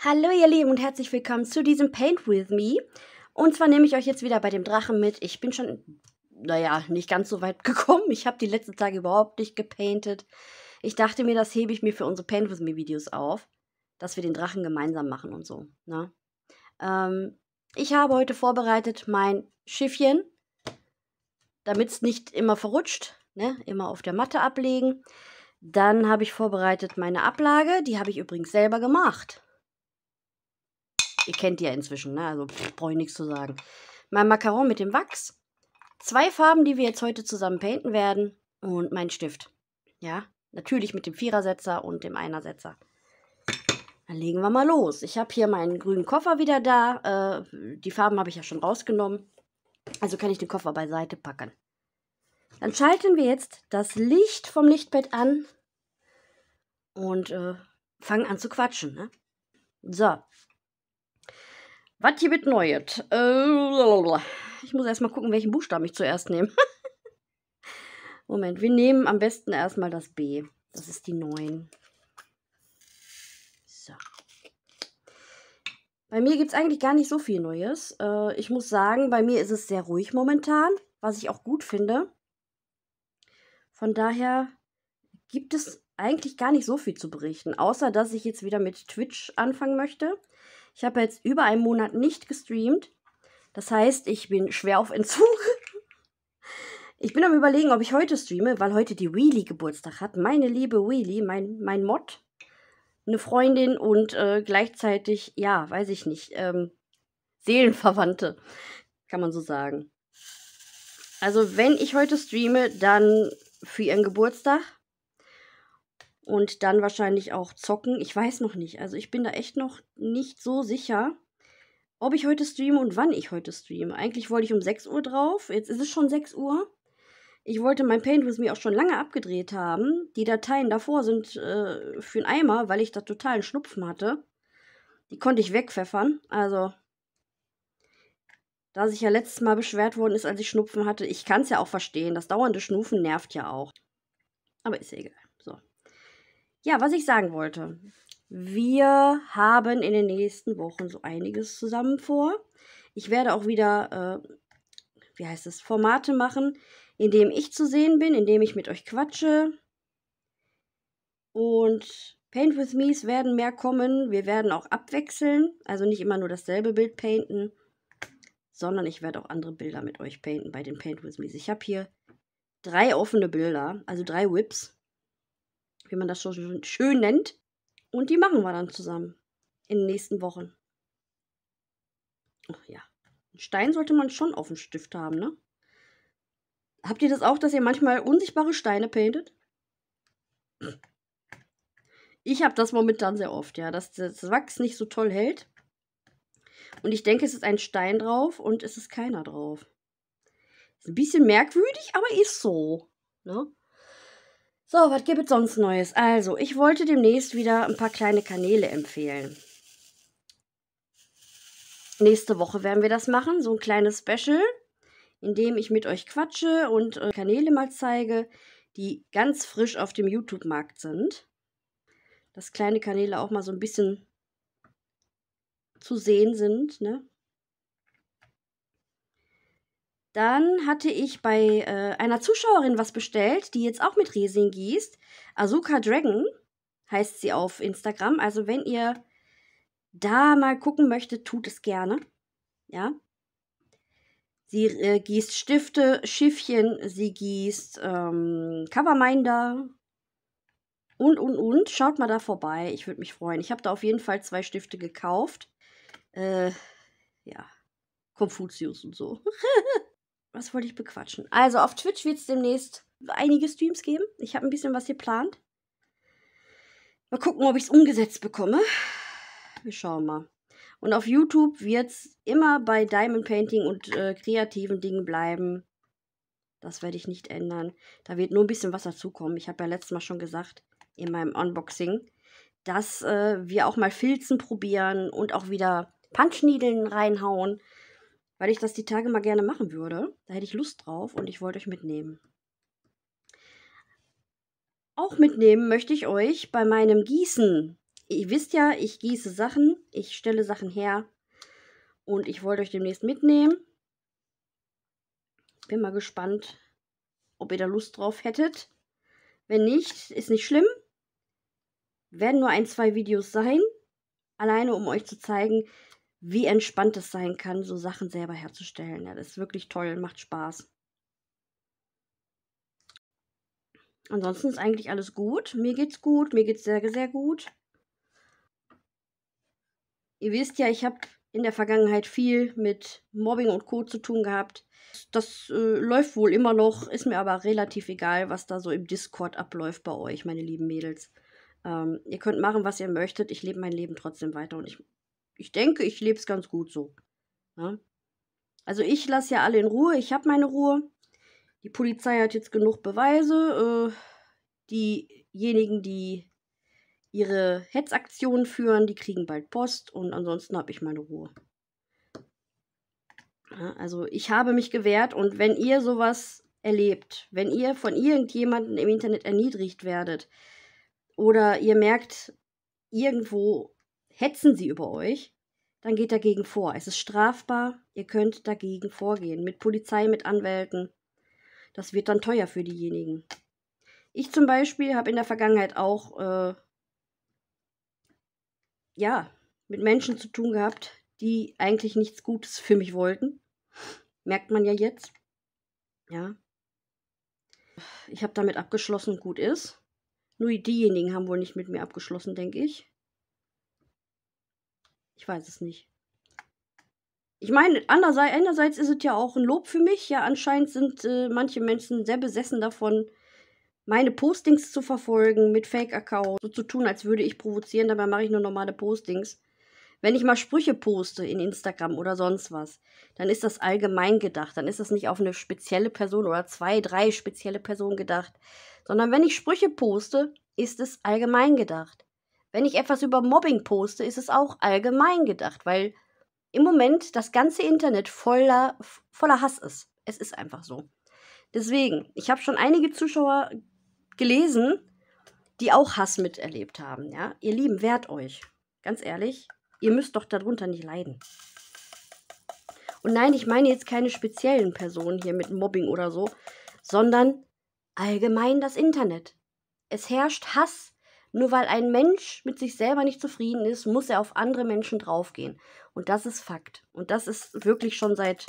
Hallo ihr Lieben und herzlich willkommen zu diesem Paint With Me. Und zwar nehme ich euch jetzt wieder bei dem Drachen mit. Ich bin schon, naja, nicht ganz so weit gekommen. Ich habe die letzten Tage überhaupt nicht gepaintet. Ich dachte mir, das hebe ich mir für unsere Paint With Me Videos auf. Dass wir den Drachen gemeinsam machen und so. Ne? Ähm, ich habe heute vorbereitet mein Schiffchen. Damit es nicht immer verrutscht. Ne? Immer auf der Matte ablegen. Dann habe ich vorbereitet meine Ablage. Die habe ich übrigens selber gemacht. Ihr kennt die ja inzwischen, ne? Also brauche ich nichts zu sagen. Mein Macaron mit dem Wachs. Zwei Farben, die wir jetzt heute zusammen painten werden. Und mein Stift. Ja, natürlich mit dem Vierersetzer und dem Einersetzer. Dann legen wir mal los. Ich habe hier meinen grünen Koffer wieder da. Äh, die Farben habe ich ja schon rausgenommen. Also kann ich den Koffer beiseite packen. Dann schalten wir jetzt das Licht vom Lichtbett an und äh, fangen an zu quatschen. Ne? So, was hier mit neuet? Äh, ich muss erstmal gucken, welchen Buchstaben ich zuerst nehme. Moment, wir nehmen am besten erstmal das B. Das ist die 9. So. Bei mir gibt es eigentlich gar nicht so viel Neues. Äh, ich muss sagen, bei mir ist es sehr ruhig momentan, was ich auch gut finde. Von daher gibt es eigentlich gar nicht so viel zu berichten, außer dass ich jetzt wieder mit Twitch anfangen möchte. Ich habe jetzt über einen Monat nicht gestreamt. Das heißt, ich bin schwer auf Entzug. Ich bin am überlegen, ob ich heute streame, weil heute die Wheelie Geburtstag hat. Meine liebe Wheelie, mein, mein Mod, eine Freundin und äh, gleichzeitig, ja, weiß ich nicht, ähm, Seelenverwandte, kann man so sagen. Also wenn ich heute streame, dann für ihren Geburtstag. Und dann wahrscheinlich auch zocken. Ich weiß noch nicht. Also ich bin da echt noch nicht so sicher, ob ich heute streame und wann ich heute streame. Eigentlich wollte ich um 6 Uhr drauf. Jetzt ist es schon 6 Uhr. Ich wollte mein Paint with mir auch schon lange abgedreht haben. Die Dateien davor sind äh, für einen Eimer, weil ich da totalen Schnupfen hatte. Die konnte ich wegpfeffern. Also, da sich ja letztes Mal beschwert worden ist, als ich Schnupfen hatte, ich kann es ja auch verstehen. Das dauernde Schnupfen nervt ja auch. Aber ist ja egal. Ja, was ich sagen wollte. Wir haben in den nächsten Wochen so einiges zusammen vor. Ich werde auch wieder, äh, wie heißt es, Formate machen, in dem ich zu sehen bin, in dem ich mit euch quatsche. Und Paint with Me's werden mehr kommen. Wir werden auch abwechseln. Also nicht immer nur dasselbe Bild painten, sondern ich werde auch andere Bilder mit euch painten bei den Paint with Me's. Ich habe hier drei offene Bilder, also drei Whips wie man das so schön nennt. Und die machen wir dann zusammen in den nächsten Wochen. Ach ja, einen Stein sollte man schon auf dem Stift haben, ne? Habt ihr das auch, dass ihr manchmal unsichtbare Steine paintet? Ich habe das momentan sehr oft, ja, dass das Wachs nicht so toll hält. Und ich denke, es ist ein Stein drauf und es ist keiner drauf. Ist ein bisschen merkwürdig, aber ist so. Ne? So, was gibt es sonst Neues? Also, ich wollte demnächst wieder ein paar kleine Kanäle empfehlen. Nächste Woche werden wir das machen, so ein kleines Special, in dem ich mit euch quatsche und äh, Kanäle mal zeige, die ganz frisch auf dem YouTube-Markt sind. Dass kleine Kanäle auch mal so ein bisschen zu sehen sind, ne? Dann hatte ich bei äh, einer Zuschauerin was bestellt, die jetzt auch mit Resin gießt. Azuka Dragon heißt sie auf Instagram. Also wenn ihr da mal gucken möchtet, tut es gerne. Ja. Sie äh, gießt Stifte, Schiffchen, sie gießt ähm, Coverminder und, und, und. Schaut mal da vorbei. Ich würde mich freuen. Ich habe da auf jeden Fall zwei Stifte gekauft. Äh, ja. Konfuzius und so. was wollte ich bequatschen? Also auf Twitch wird es demnächst einige Streams geben. Ich habe ein bisschen was geplant. Mal gucken, ob ich es umgesetzt bekomme. Wir schauen mal. Und auf YouTube wird es immer bei Diamond Painting und äh, kreativen Dingen bleiben. Das werde ich nicht ändern. Da wird nur ein bisschen was dazukommen. Ich habe ja letztes Mal schon gesagt, in meinem Unboxing, dass äh, wir auch mal Filzen probieren und auch wieder Punchniedeln reinhauen weil ich das die Tage mal gerne machen würde. Da hätte ich Lust drauf und ich wollte euch mitnehmen. Auch mitnehmen möchte ich euch bei meinem Gießen. Ihr wisst ja, ich gieße Sachen, ich stelle Sachen her und ich wollte euch demnächst mitnehmen. Bin mal gespannt, ob ihr da Lust drauf hättet. Wenn nicht, ist nicht schlimm. Werden nur ein, zwei Videos sein. Alleine um euch zu zeigen, wie entspannt es sein kann, so Sachen selber herzustellen. Ja, das ist wirklich toll, macht Spaß. Ansonsten ist eigentlich alles gut. Mir geht's gut, mir geht's sehr, sehr gut. Ihr wisst ja, ich habe in der Vergangenheit viel mit Mobbing und Co. zu tun gehabt. Das äh, läuft wohl immer noch, ist mir aber relativ egal, was da so im Discord abläuft bei euch, meine lieben Mädels. Ähm, ihr könnt machen, was ihr möchtet. Ich lebe mein Leben trotzdem weiter und ich ich denke, ich lebe es ganz gut so. Ja? Ne? Also ich lasse ja alle in Ruhe, ich habe meine Ruhe. Die Polizei hat jetzt genug Beweise. Äh, diejenigen, die ihre Hetzaktionen führen, die kriegen bald Post und ansonsten habe ich meine Ruhe. Ja, also ich habe mich gewehrt und wenn ihr sowas erlebt, wenn ihr von irgendjemandem im Internet erniedrigt werdet oder ihr merkt, irgendwo Hetzen sie über euch, dann geht dagegen vor. Es ist strafbar, ihr könnt dagegen vorgehen. Mit Polizei, mit Anwälten. Das wird dann teuer für diejenigen. Ich zum Beispiel habe in der Vergangenheit auch, äh, ja, mit Menschen zu tun gehabt, die eigentlich nichts Gutes für mich wollten. Merkt man ja jetzt. Ja. Ich habe damit abgeschlossen, gut ist. Nur diejenigen haben wohl nicht mit mir abgeschlossen, denke ich. Ich weiß es nicht. Ich meine, andererseits, einerseits ist es ja auch ein Lob für mich. Ja, anscheinend sind äh, manche Menschen sehr besessen davon, meine Postings zu verfolgen mit Fake-Account. So zu tun, als würde ich provozieren, dabei mache ich nur normale Postings. Wenn ich mal Sprüche poste in Instagram oder sonst was, dann ist das allgemein gedacht. Dann ist das nicht auf eine spezielle Person oder zwei, drei spezielle Personen gedacht. Sondern wenn ich Sprüche poste, ist es allgemein gedacht wenn ich etwas über Mobbing poste, ist es auch allgemein gedacht, weil im Moment das ganze Internet voller, voller Hass ist. Es ist einfach so. Deswegen, ich habe schon einige Zuschauer gelesen, die auch Hass miterlebt haben. Ja? Ihr Lieben, wehrt euch. Ganz ehrlich, ihr müsst doch darunter nicht leiden. Und nein, ich meine jetzt keine speziellen Personen hier mit Mobbing oder so, sondern allgemein das Internet. Es herrscht Hass nur weil ein Mensch mit sich selber nicht zufrieden ist, muss er auf andere Menschen draufgehen. Und das ist Fakt. Und das ist wirklich schon seit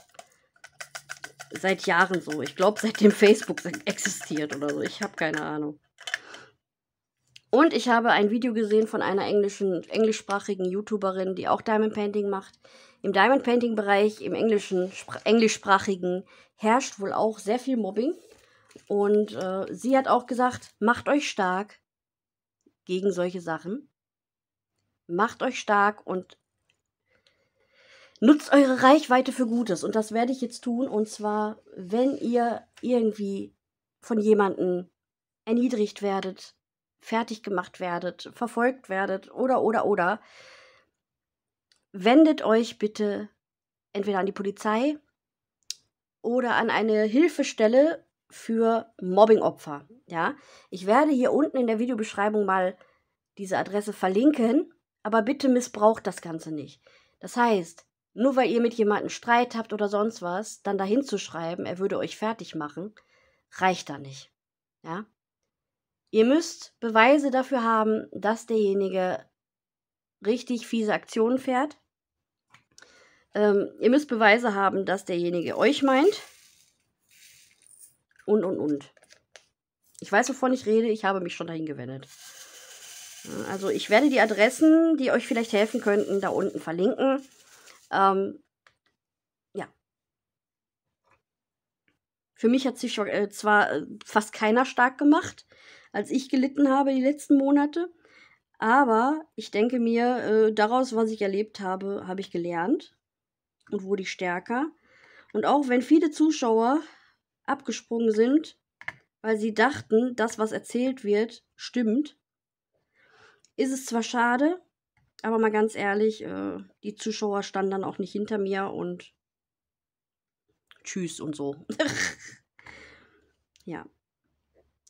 seit Jahren so. Ich glaube, seitdem Facebook existiert oder so. Ich habe keine Ahnung. Und ich habe ein Video gesehen von einer englischen, englischsprachigen YouTuberin, die auch Diamond Painting macht. Im Diamond Painting Bereich, im englischen, englischsprachigen, herrscht wohl auch sehr viel Mobbing. Und äh, sie hat auch gesagt, macht euch stark, gegen solche Sachen. Macht euch stark und nutzt eure Reichweite für Gutes. Und das werde ich jetzt tun. Und zwar, wenn ihr irgendwie von jemandem erniedrigt werdet, fertig gemacht werdet, verfolgt werdet oder, oder, oder, wendet euch bitte entweder an die Polizei oder an eine Hilfestelle für Mobbingopfer. Ja, ich werde hier unten in der Videobeschreibung mal diese Adresse verlinken, aber bitte missbraucht das Ganze nicht. Das heißt, nur weil ihr mit jemandem Streit habt oder sonst was, dann dahin zu schreiben, er würde euch fertig machen, reicht da nicht. Ja? Ihr müsst Beweise dafür haben, dass derjenige richtig fiese Aktionen fährt. Ähm, ihr müsst Beweise haben, dass derjenige euch meint. Und, und, und. Ich weiß, wovon ich rede. Ich habe mich schon dahin gewendet. Also ich werde die Adressen, die euch vielleicht helfen könnten, da unten verlinken. Ähm, ja. Für mich hat sich äh, zwar äh, fast keiner stark gemacht, als ich gelitten habe die letzten Monate, aber ich denke mir, äh, daraus, was ich erlebt habe, habe ich gelernt und wurde ich stärker. Und auch wenn viele Zuschauer abgesprungen sind, weil sie dachten, das, was erzählt wird, stimmt, ist es zwar schade, aber mal ganz ehrlich, äh, die Zuschauer standen dann auch nicht hinter mir und tschüss und so. ja.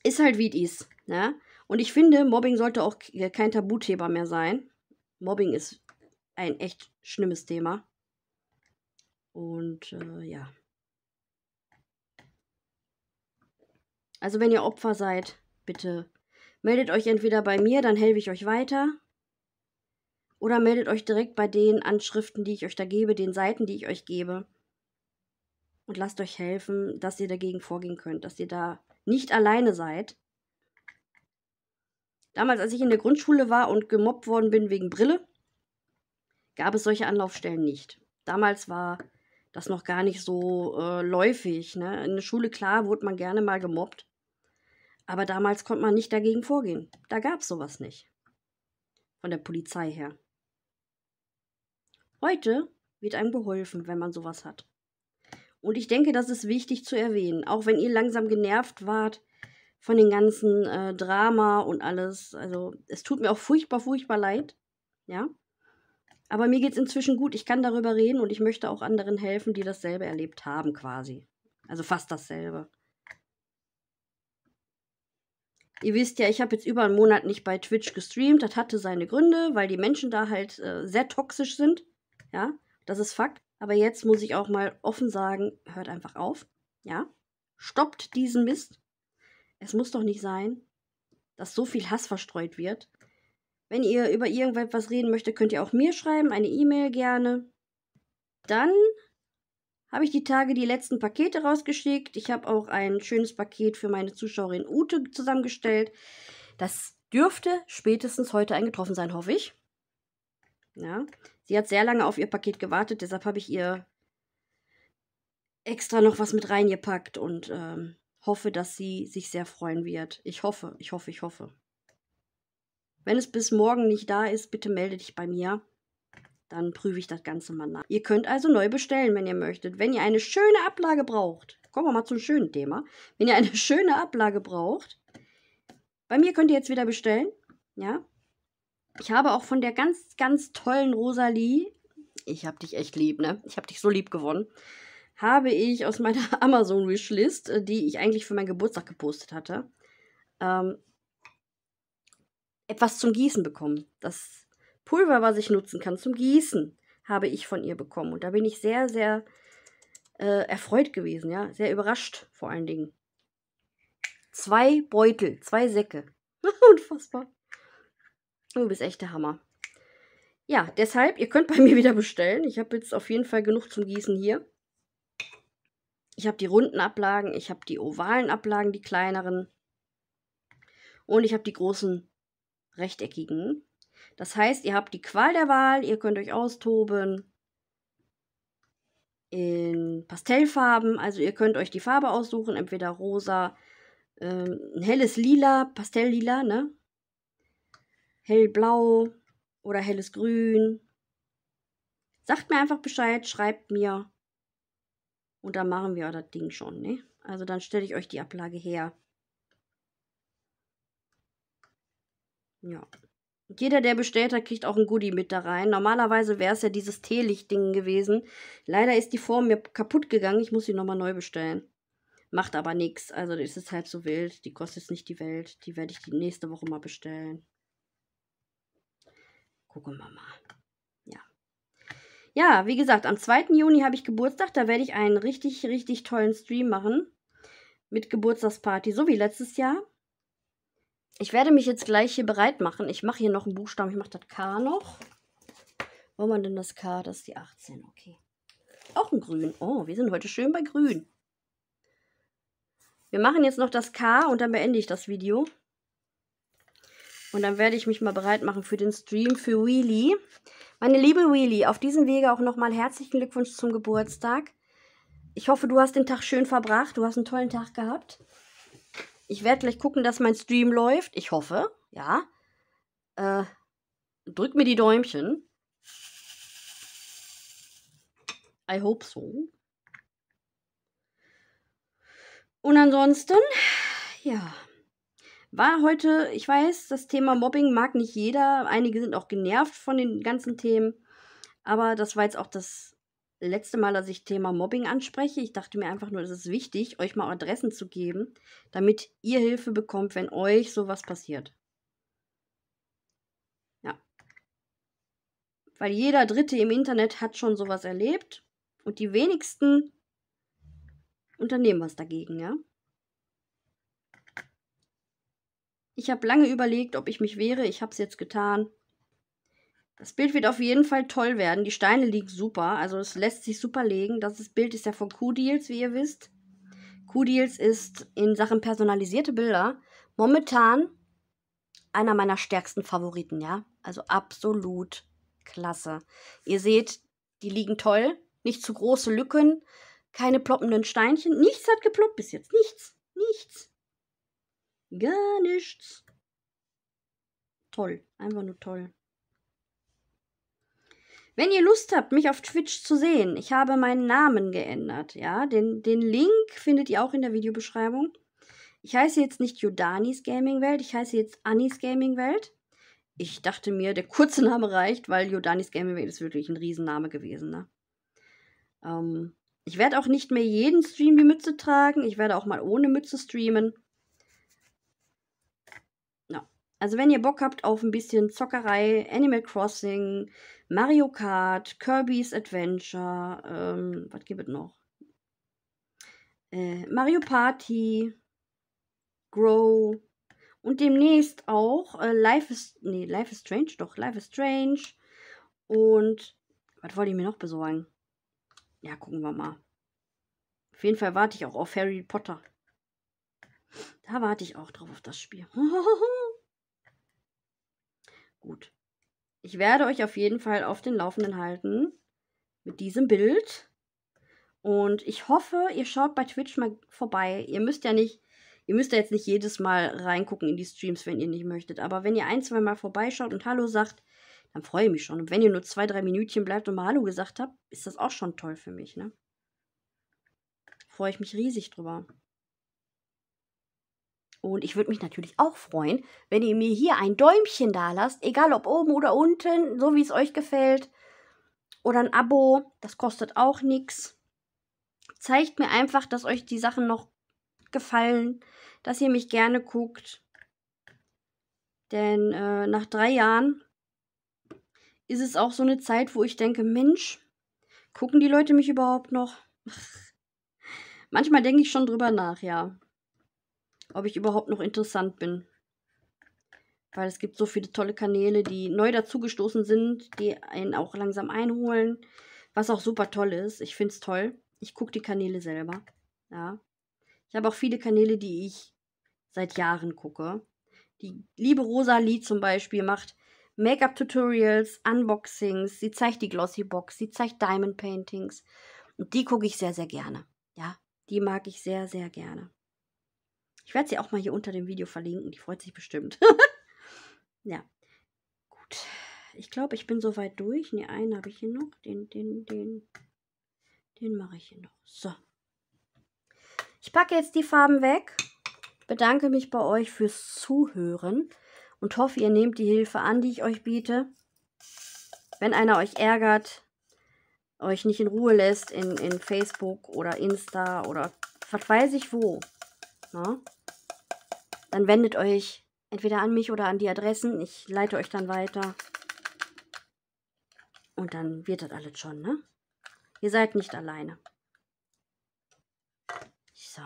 Ist halt wie es ist, ne? Und ich finde, Mobbing sollte auch kein Tabuthema mehr sein. Mobbing ist ein echt schlimmes Thema. Und äh, ja. Also wenn ihr Opfer seid, bitte Meldet euch entweder bei mir, dann helfe ich euch weiter. Oder meldet euch direkt bei den Anschriften, die ich euch da gebe, den Seiten, die ich euch gebe. Und lasst euch helfen, dass ihr dagegen vorgehen könnt, dass ihr da nicht alleine seid. Damals, als ich in der Grundschule war und gemobbt worden bin wegen Brille, gab es solche Anlaufstellen nicht. Damals war das noch gar nicht so äh, läufig. Ne? In der Schule, klar, wurde man gerne mal gemobbt. Aber damals konnte man nicht dagegen vorgehen. Da gab es sowas nicht. Von der Polizei her. Heute wird einem geholfen, wenn man sowas hat. Und ich denke, das ist wichtig zu erwähnen, auch wenn ihr langsam genervt wart von dem ganzen äh, Drama und alles. Also es tut mir auch furchtbar, furchtbar leid. Ja. Aber mir geht es inzwischen gut. Ich kann darüber reden und ich möchte auch anderen helfen, die dasselbe erlebt haben, quasi. Also fast dasselbe. Ihr wisst ja, ich habe jetzt über einen Monat nicht bei Twitch gestreamt. Das hatte seine Gründe, weil die Menschen da halt äh, sehr toxisch sind. Ja, das ist Fakt. Aber jetzt muss ich auch mal offen sagen, hört einfach auf. Ja, stoppt diesen Mist. Es muss doch nicht sein, dass so viel Hass verstreut wird. Wenn ihr über irgendetwas reden möchtet, könnt ihr auch mir schreiben, eine E-Mail gerne. Dann habe ich die Tage die letzten Pakete rausgeschickt. Ich habe auch ein schönes Paket für meine Zuschauerin Ute zusammengestellt. Das dürfte spätestens heute eingetroffen sein, hoffe ich. Ja, sie hat sehr lange auf ihr Paket gewartet, deshalb habe ich ihr extra noch was mit reingepackt und ähm, hoffe, dass sie sich sehr freuen wird. Ich hoffe, ich hoffe, ich hoffe. Wenn es bis morgen nicht da ist, bitte melde dich bei mir dann prüfe ich das Ganze mal nach. Ihr könnt also neu bestellen, wenn ihr möchtet. Wenn ihr eine schöne Ablage braucht, kommen wir mal zum schönen Thema. Wenn ihr eine schöne Ablage braucht, bei mir könnt ihr jetzt wieder bestellen. Ja. Ich habe auch von der ganz, ganz tollen Rosalie, ich habe dich echt lieb, ne? Ich habe dich so lieb gewonnen, habe ich aus meiner Amazon-Wishlist, äh, die ich eigentlich für meinen Geburtstag gepostet hatte, ähm, etwas zum Gießen bekommen. Das Pulver, was ich nutzen kann zum Gießen, habe ich von ihr bekommen. Und da bin ich sehr, sehr äh, erfreut gewesen, ja. Sehr überrascht vor allen Dingen. Zwei Beutel, zwei Säcke. Unfassbar. Du bist echt der Hammer. Ja, deshalb, ihr könnt bei mir wieder bestellen. Ich habe jetzt auf jeden Fall genug zum Gießen hier. Ich habe die runden Ablagen, ich habe die ovalen Ablagen, die kleineren. Und ich habe die großen rechteckigen. Das heißt, ihr habt die Qual der Wahl, ihr könnt euch austoben in Pastellfarben, also ihr könnt euch die Farbe aussuchen, entweder rosa, ähm, ein helles Lila, Pastelllila, ne? Hellblau oder helles Grün. Sagt mir einfach Bescheid, schreibt mir. Und dann machen wir das Ding schon, ne? Also dann stelle ich euch die Ablage her. Ja. Jeder, der bestellt hat, kriegt auch ein Goodie mit da rein. Normalerweise wäre es ja dieses Teelicht-Ding gewesen. Leider ist die Form mir kaputt gegangen. Ich muss sie nochmal neu bestellen. Macht aber nichts. Also ist es halb so wild. Die kostet nicht die Welt. Die werde ich die nächste Woche mal bestellen. Gucken wir mal. Ja. Ja, wie gesagt, am 2. Juni habe ich Geburtstag. Da werde ich einen richtig, richtig tollen Stream machen. Mit Geburtstagsparty. So wie letztes Jahr. Ich werde mich jetzt gleich hier bereit machen. Ich mache hier noch einen Buchstaben. Ich mache das K noch. Wo man denn das K? Das ist die 18. Okay. Auch ein Grün. Oh, wir sind heute schön bei Grün. Wir machen jetzt noch das K und dann beende ich das Video. Und dann werde ich mich mal bereit machen für den Stream für Wheelie. Meine liebe Wheelie, auf diesem Wege auch nochmal herzlichen Glückwunsch zum Geburtstag. Ich hoffe, du hast den Tag schön verbracht. Du hast einen tollen Tag gehabt. Ich werde gleich gucken, dass mein Stream läuft. Ich hoffe, ja. Äh, drück mir die Däumchen. I hope so. Und ansonsten, ja, war heute, ich weiß, das Thema Mobbing mag nicht jeder. Einige sind auch genervt von den ganzen Themen. Aber das war jetzt auch das letzte Mal, dass ich Thema Mobbing anspreche. Ich dachte mir einfach nur, es ist wichtig, euch mal Adressen zu geben, damit ihr Hilfe bekommt, wenn euch sowas passiert. Ja. Weil jeder Dritte im Internet hat schon sowas erlebt und die wenigsten unternehmen was dagegen, ja. Ich habe lange überlegt, ob ich mich wehre. Ich habe es jetzt getan. Das Bild wird auf jeden Fall toll werden. Die Steine liegen super. Also es lässt sich super legen. Das Bild ist ja von Q-Deals, wie ihr wisst. Q-Deals ist in Sachen personalisierte Bilder momentan einer meiner stärksten Favoriten, ja. Also absolut klasse. Ihr seht, die liegen toll. Nicht zu große Lücken. Keine ploppenden Steinchen. Nichts hat geploppt bis jetzt. Nichts. Nichts. Gar nichts. Toll. Einfach nur toll. Wenn ihr Lust habt, mich auf Twitch zu sehen, ich habe meinen Namen geändert, ja. Den, den Link findet ihr auch in der Videobeschreibung. Ich heiße jetzt nicht Jodanis Gaming Welt, ich heiße jetzt Anis Gaming Welt. Ich dachte mir, der kurze Name reicht, weil Jodanis Gaming Welt ist wirklich ein Riesenname gewesen, ne? Ähm, ich werde auch nicht mehr jeden Stream die Mütze tragen. Ich werde auch mal ohne Mütze streamen. Also wenn ihr Bock habt auf ein bisschen Zockerei, Animal Crossing, Mario Kart, Kirby's Adventure, ähm, was gibt es noch? Äh, Mario Party, Grow und demnächst auch äh, Life is, nee, Life is Strange, doch, Life is Strange und was wollte ich mir noch besorgen? Ja, gucken wir mal. Auf jeden Fall warte ich auch auf Harry Potter. Da warte ich auch drauf auf das Spiel. Gut. Ich werde euch auf jeden Fall auf den Laufenden halten mit diesem Bild. Und ich hoffe, ihr schaut bei Twitch mal vorbei. Ihr müsst ja nicht, ihr müsst ja jetzt nicht jedes Mal reingucken in die Streams, wenn ihr nicht möchtet. Aber wenn ihr ein, zwei Mal vorbeischaut und Hallo sagt, dann freue ich mich schon. Und wenn ihr nur zwei, drei Minütchen bleibt und mal Hallo gesagt habt, ist das auch schon toll für mich, ne? Freue ich mich riesig drüber. Und ich würde mich natürlich auch freuen, wenn ihr mir hier ein Däumchen da lasst, egal ob oben oder unten, so wie es euch gefällt. Oder ein Abo, das kostet auch nichts. Zeigt mir einfach, dass euch die Sachen noch gefallen, dass ihr mich gerne guckt. Denn äh, nach drei Jahren ist es auch so eine Zeit, wo ich denke, Mensch, gucken die Leute mich überhaupt noch? Manchmal denke ich schon drüber nach, ja ob ich überhaupt noch interessant bin. Weil es gibt so viele tolle Kanäle, die neu dazugestoßen sind, die einen auch langsam einholen. Was auch super toll ist. Ich finde es toll. Ich gucke die Kanäle selber. Ja. Ich habe auch viele Kanäle, die ich seit Jahren gucke. Die liebe Rosalie zum Beispiel macht Make-up-Tutorials, Unboxings. Sie zeigt die Glossy Box. Sie zeigt Diamond Paintings. Und die gucke ich sehr, sehr gerne. Ja. Die mag ich sehr, sehr gerne. Ich werde sie auch mal hier unter dem Video verlinken. Die freut sich bestimmt. ja. Gut. Ich glaube, ich bin soweit durch. Ne, einen habe ich hier noch. Den, den, den. Den mache ich hier noch. So. Ich packe jetzt die Farben weg. Bedanke mich bei euch fürs Zuhören und hoffe, ihr nehmt die Hilfe an, die ich euch biete. Wenn einer euch ärgert, euch nicht in Ruhe lässt in, in Facebook oder Insta oder was weiß ich wo. Na? Ne? dann wendet euch entweder an mich oder an die Adressen. Ich leite euch dann weiter. Und dann wird das alles schon, ne? Ihr seid nicht alleine. So.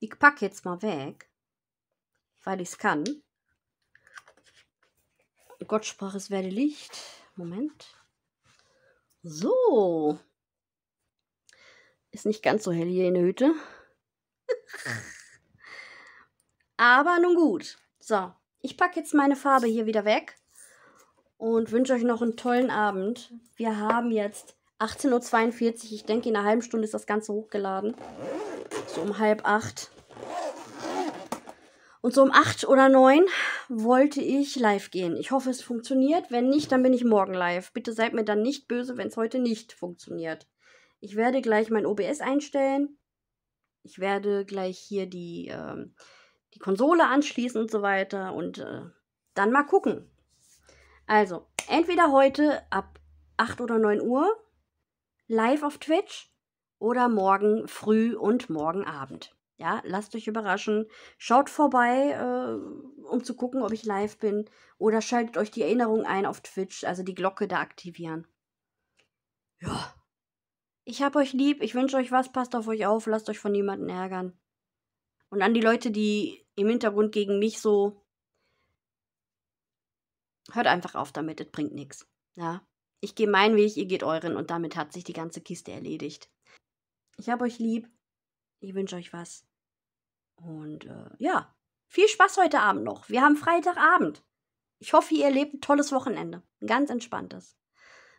Ich packe jetzt mal weg, weil ich es kann. Oh Gott sprach, es werde Licht. Moment. So. Ist nicht ganz so hell hier in der Hütte. Aber nun gut. So, ich packe jetzt meine Farbe hier wieder weg und wünsche euch noch einen tollen Abend. Wir haben jetzt 18.42 Uhr. Ich denke, in einer halben Stunde ist das Ganze hochgeladen. So um halb acht. Und so um acht oder neun wollte ich live gehen. Ich hoffe, es funktioniert. Wenn nicht, dann bin ich morgen live. Bitte seid mir dann nicht böse, wenn es heute nicht funktioniert. Ich werde gleich mein OBS einstellen. Ich werde gleich hier die ähm, die Konsole anschließen und so weiter und äh, dann mal gucken. Also, entweder heute ab 8 oder 9 Uhr live auf Twitch oder morgen früh und morgen Abend. Ja, lasst euch überraschen. Schaut vorbei, äh, um zu gucken, ob ich live bin. Oder schaltet euch die Erinnerung ein auf Twitch, also die Glocke da aktivieren. Ja. Ich hab euch lieb, ich wünsche euch was, passt auf euch auf, lasst euch von niemandem ärgern. Und an die Leute, die im Hintergrund gegen mich so. Hört einfach auf damit, es bringt nichts. Ja. Ich gehe meinen Weg, ihr geht euren und damit hat sich die ganze Kiste erledigt. Ich habe euch lieb. Ich wünsche euch was. Und äh, ja, viel Spaß heute Abend noch. Wir haben Freitagabend. Ich hoffe, ihr erlebt ein tolles Wochenende. Ein ganz entspanntes.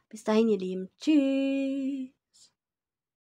Bis dahin, ihr Lieben. Tschüss.